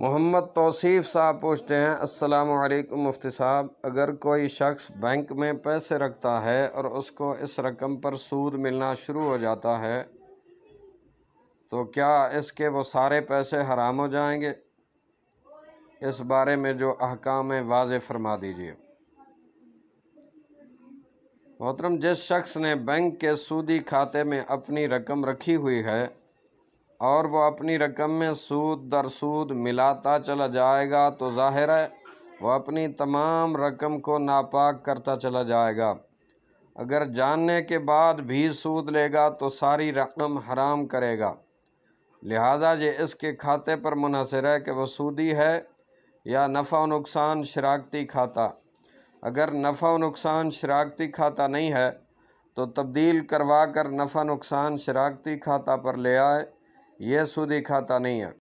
मोहम्मद तौसीफ़ साहब पूछते हैं अस्सलाम वालेकुम मुफ्ती साहब अगर कोई शख्स बैंक में पैसे रखता है और उसको इस रकम पर सूद मिलना शुरू हो जाता है तो क्या इसके वो सारे पैसे हराम हो जाएंगे इस बारे में जो अहकाम वाज फरमा दीजिए मोहतरम जिस शख्स ने बैंक के सूदी खाते में अपनी रकम रखी हुई है और वह अपनी रकम में सूद दर सूद मिलाता चला जाएगा तो जाहिर है वह अपनी तमाम रकम को नापाक करता चला जाएगा अगर जानने के बाद भी सूद लेगा तो सारी रकम हराम करेगा लिहाजा ये इसके खाते पर मुनहसर है कि वह सूदी है या नफ़ा नुकसान शराकती खाता अगर नफ़ा नुकसान शराकती खाता नहीं है तो तब्दील करवा कर नफ़ा नुकसान शराकती खाता पर ले आए यह नहीं है